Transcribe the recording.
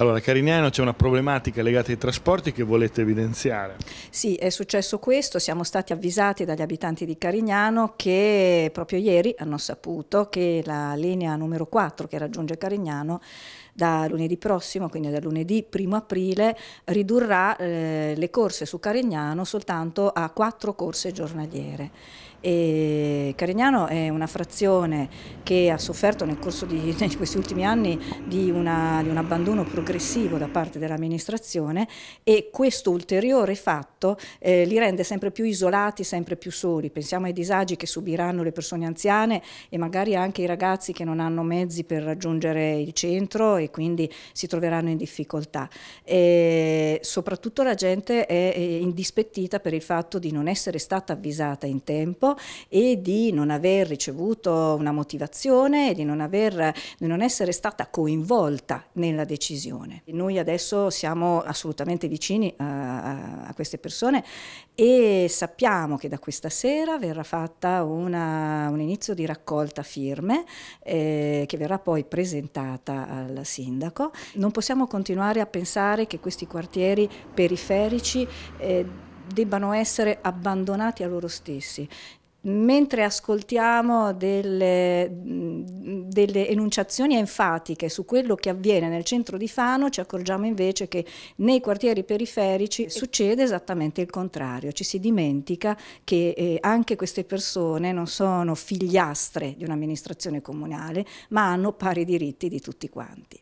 Allora, Carignano c'è una problematica legata ai trasporti che volete evidenziare. Sì, è successo questo, siamo stati avvisati dagli abitanti di Carignano che proprio ieri hanno saputo che la linea numero 4 che raggiunge Carignano da lunedì prossimo, quindi da lunedì 1 aprile, ridurrà eh, le corse su Carignano soltanto a quattro corse giornaliere e Carignano è una frazione che ha sofferto nel corso di, questi ultimi anni di, una, di un abbandono progressivo da parte dell'amministrazione e questo ulteriore fatto eh, li rende sempre più isolati, sempre più soli. Pensiamo ai disagi che subiranno le persone anziane e magari anche i ragazzi che non hanno mezzi per raggiungere il centro e quindi si troveranno in difficoltà. E soprattutto la gente è indispettita per il fatto di non essere stata avvisata in tempo e di non aver ricevuto una motivazione, di non, aver, di non essere stata coinvolta nella decisione. E noi adesso siamo assolutamente vicini eh, a, a queste persone e sappiamo che da questa sera verrà fatta una, un inizio di raccolta firme eh, che verrà poi presentata al sindaco. Non possiamo continuare a pensare che questi quartieri periferici eh, debbano essere abbandonati a loro stessi mentre ascoltiamo delle, delle, enunciazioni enfatiche su quello che avviene nel centro di Fano, ci accorgiamo invece che nei quartieri periferici succede esattamente il contrario, ci si dimentica che eh, anche queste persone non sono figliastre di un'amministrazione comunale, ma hanno pari diritti di tutti quanti.